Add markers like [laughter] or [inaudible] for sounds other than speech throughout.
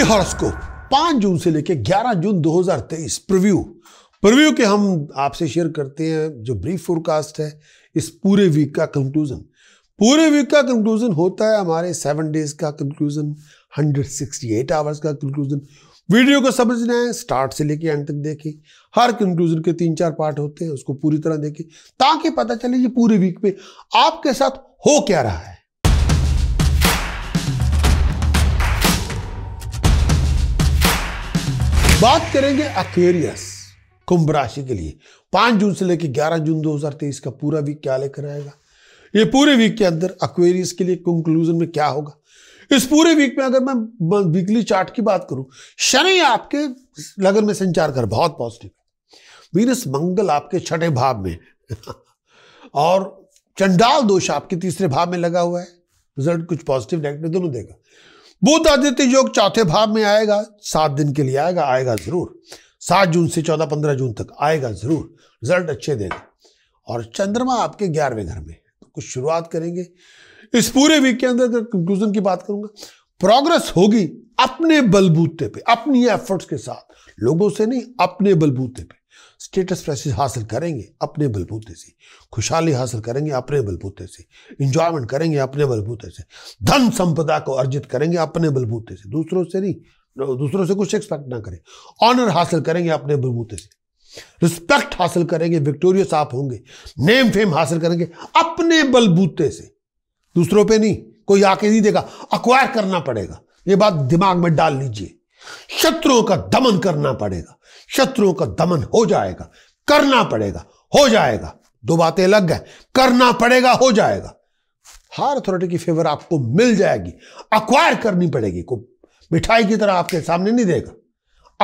money horoscope पांच जून से लेकर ग्यारह जून 2023 प्रीव्यू प्रीव्यू के हम आपसे शेयर करते हैं जो ब्रीफ फोरकास्ट है इस पूरे वीक का कंक्लूजन पूरे वीक का कंक्लूजन होता है हमारे सेवन डेज का कंक्लूजन 168 आवर्स का कंक्लूजन वीडियो को समझना है स्टार्ट से लेके एंड तक देखें हर कंक्लूजन के तीन चार पार्ट होते हैं उसको पूरी तरह देखें ताकि पता चले ये पूरे वीक में आपके साथ हो क्या रहा है बात करेंगे एक्वेरियस कुंभ राशि के लिए पांच जून से लेकर ग्यारह जून दो हजार तेईस का पूरा वीक क्या लेकर आएगा ये पूरे वीक के अंदर अक्वेरियस के लिए कंक्लूजन में क्या होगा इस पूरे वीक में अगर मैं वीकली चार्ट की बात करूं शनि आपके लगन में संचार कर बहुत पॉजिटिव है वीनस मंगल आपके छठे भाव में [laughs] और चंडाल दोष आपके तीसरे भाव में लगा हुआ है रिजल्ट कुछ पॉजिटिव नेगेटिव दोनों देगा बुद्ध आदित्य योग चौथे भाव में आएगा सात दिन के लिए आएगा आएगा जरूर सात जून से चौदह पंद्रह जून तक आएगा जरूर रिजल्ट अच्छे देगा और चंद्रमा आपके ग्यारहवें घर में तो कुछ शुरुआत करेंगे इस पूरे वीक के अंदर कंक्लूजन की बात करूंगा प्रोग्रेस होगी अपने बलबूते पे अपनी एफर्ट्स के साथ लोगों से नहीं अपने बलबूते पे स्टेटस प्राइसिस हासिल करेंगे अपने बलबूते से खुशहाली हासिल करेंगे अपने बलबूते से इंजॉयमेंट करेंगे अपने बलबूते से धन संपदा को अर्जित करेंगे अपने बलबूते से दूसरों से नहीं दूसरों से कुछ एक्सपेक्ट ना करें ऑनर हासिल करेंगे अपने बलबूते से रिस्पेक्ट हासिल करेंगे विक्टोरियस आप होंगे नेम फेम हासिल करेंगे अपने बलबूते से दूसरों पे नहीं कोई आके नहीं देगा अक्वायर करना पड़ेगा ये बात दिमाग में डाल लीजिए शत्रुओं का दमन करना पड़ेगा शत्रुओं का दमन हो जाएगा करना पड़ेगा हो जाएगा दो बातें लग गए करना पड़ेगा हो जाएगा हर अथॉरिटी की फेवर आपको मिल जाएगी अक्वायर करनी पड़ेगी को मिठाई की तरह आपके सामने नहीं देगा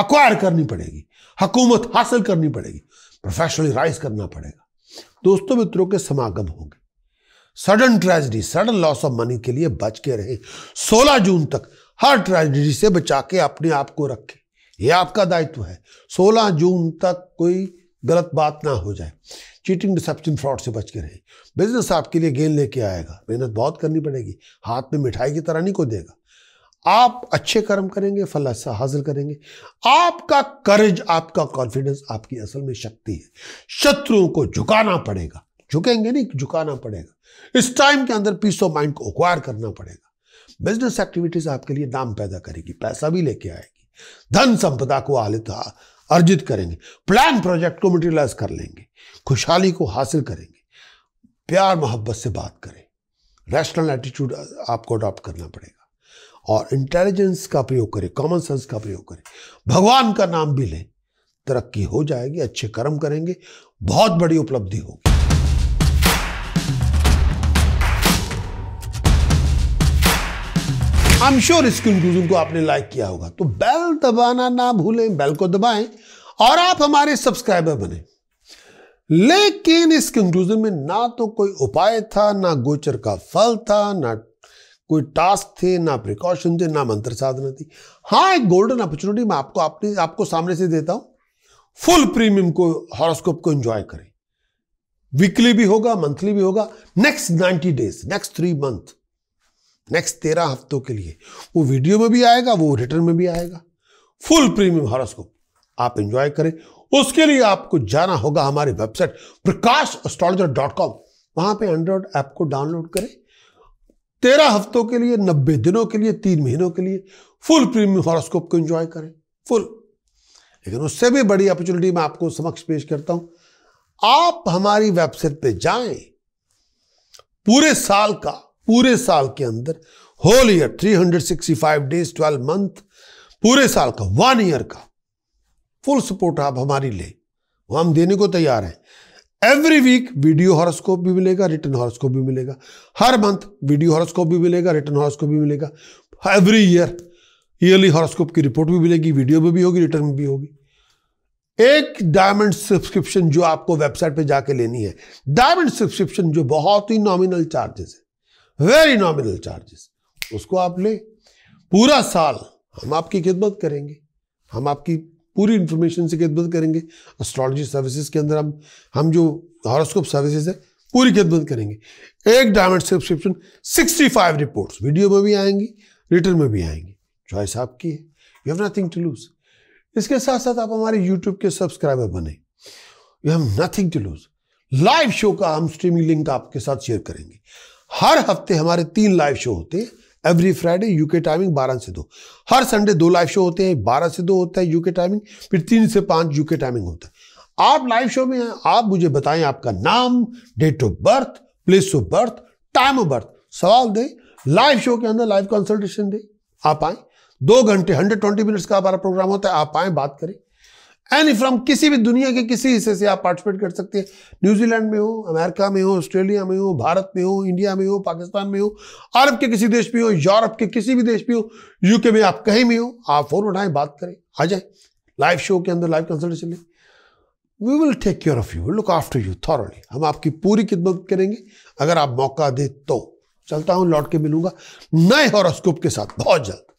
अक्वायर करनी पड़ेगी हकूमत हासिल करनी पड़ेगी प्रोफेशनली राइज करना पड़ेगा दोस्तों मित्रों के समागम होंगे sudden tragedy sudden loss of money के लिए बच के रहे 16 जून तक हर ट्रेजिडी से बचा के अपने आप को रखें ये आपका दायित्व है 16 जून तक कोई गलत बात ना हो जाए चीटिंग डिसेप्शन फ्रॉड से बच के रहें बिजनेस आपके लिए गेन लेके आएगा मेहनत बहुत करनी पड़ेगी हाथ में मिठाई की तरह नहीं को देगा आप अच्छे कर्म करेंगे फल अच्छा हासिल करेंगे आपका करेज आपका कॉन्फिडेंस आपकी असल में शक्ति है शत्रुओं को झुकाना पड़ेगा झुकेंगे नहीं झुकाना पड़ेगा इस टाइम के अंदर पीस ऑफ माइंड को अक्वायर करना पड़ेगा बिजनेस एक्टिविटीज आपके लिए दाम पैदा करेगी पैसा भी लेके आएगी धन संपदा को आलिता अर्जित करेंगे प्लान प्रोजेक्ट को मटेरियलाइज कर लेंगे खुशहाली को हासिल करेंगे प्यार मोहब्बत से बात करें रैशनल एटीट्यूड आपको अडॉप्ट करना पड़ेगा और इंटेलिजेंस का प्रयोग करें कॉमन सेंस का प्रयोग करें भगवान का नाम भी लें तरक्की हो जाएगी अच्छे कर्म करेंगे बहुत बड़ी उपलब्धि होगी आई एम श्योर इस कंक्लूजन को आपने लाइक किया होगा तो बेल दबाना ना भूलें बेल को दबाएं और आप हमारे सब्सक्राइबर बने लेकिन इस कंक्लूजन में ना तो कोई उपाय था ना गोचर का फल था ना कोई टास्क थे ना प्रिकॉशन थे ना मंत्र साधना थी हाँ एक गोल्डन अपॉर्चुनिटी मैं आपको अपने आपको सामने से देता हूं फुल प्रीमियम को हॉरोस्कोप को एंजॉय करें वीकली भी होगा मंथली भी होगा next ninety days next three month next तेरह हफ्तों के लिए वो वीडियो में भी आएगा वो रिटर्न में भी आएगा फुल प्रीमियम हॉरोस्कोप आप एंजॉय करें उसके लिए आपको जाना होगा हमारी website Prakash astrologer dot com वहां पर एंड्रॉयड ऐप को डाउनलोड करें तेरह हफ्तों के लिए नब्बे दिनों के लिए तीन महीनों के लिए फुल प्रीमियम हॉरोस्कोप को एंजॉय करें फुल लेकिन उससे भी बड़ी अपॉर्चुनिटी मैं आपको समक्ष पेश करता हूं आप हमारी वेबसाइट पे जाएं पूरे साल का पूरे साल के अंदर होल ईयर 365 डेज 12 मंथ पूरे साल का वन ईयर का फुल सपोर्ट आप हमारी ले वो हम देने को तैयार हैं एवरी वीक वीडियो हॉरोस्कोप भी मिलेगा रिटर्न हॉरोस्कोप भी मिलेगा हर मंथ वीडियो हॉरोस्कोप भी मिलेगा रिटर्न हॉरोस्कोप भी मिलेगा एवरी ईयर ईयरली हॉरोस्कोप की रिपोर्ट भी मिलेगी वीडियो में भी होगी रिटर्न में भी होगी एक डायमंड सब्सक्रिप्शन जो आपको वेबसाइट पे जाके लेनी है डायमंड सब्सक्रिप्शन जो बहुत ही नॉमिनल चार्जेस है वेरी नॉमिनल चार्जेस उसको आप ले पूरा साल हम आपकी खिदमत करेंगे हम आपकी पूरी इंफॉर्मेशन से खिदमत करेंगे एस्ट्रोलॉजी सर्विसेज के अंदर हम हम जो हॉरोस्कोप सर्विसेज है पूरी खिदमत करेंगे एक diamond subscription five report video में भी आएंगी रिटर्न में भी आएंगी चॉइस आपकी है you have nothing to lose इसके साथ साथ आप हमारे यूट्यूब के सब्सक्राइबर बने you have nothing to lose live show का हम स्ट्रीमिंग लिंक आपके साथ शेयर करेंगे हर हफ्ते हमारे तीन लाइव शो होते हैं एवरी फ्राइडे यूके टाइमिंग बारह से दो हर संडे दो लाइव शो होते हैं बारह से दो होता है यूके टाइमिंग फिर तीन से पांच यूके टाइमिंग होता है आप लाइव शो में हैं आप मुझे बताएं आपका नाम date of birth place of birth time of birth सवाल दें लाइव शो के अंदर लाइव कंसल्टेशन दें आप आए दो घंटे हंड्रेड ट्वेंटी मिनट्स का हमारा प्रोग्राम होता है आप आए बात करें एनी फ्रॉम किसी भी दुनिया के किसी हिस्से से आप पार्टिसिपेट कर सकते हैं न्यूजीलैंड में हो अमेरिका में हो ऑस्ट्रेलिया में हो भारत में हो इंडिया में हो पाकिस्तान में हो अरब के किसी देश में हो यूरोप के किसी भी देश में हो यूके में आप कहीं भी हो आप फ़ोन उठाएं बात करें आ जाए लाइव शो के अंदर लाइव कंसल्टेशन लें we will take care of you look after you thoroughly हम आपकी पूरी खिदमत करेंगे अगर आप मौका दें तो चलता हूँ लौट के मिलूंगा नए हॉरोस्कोप के साथ बहुत जल्द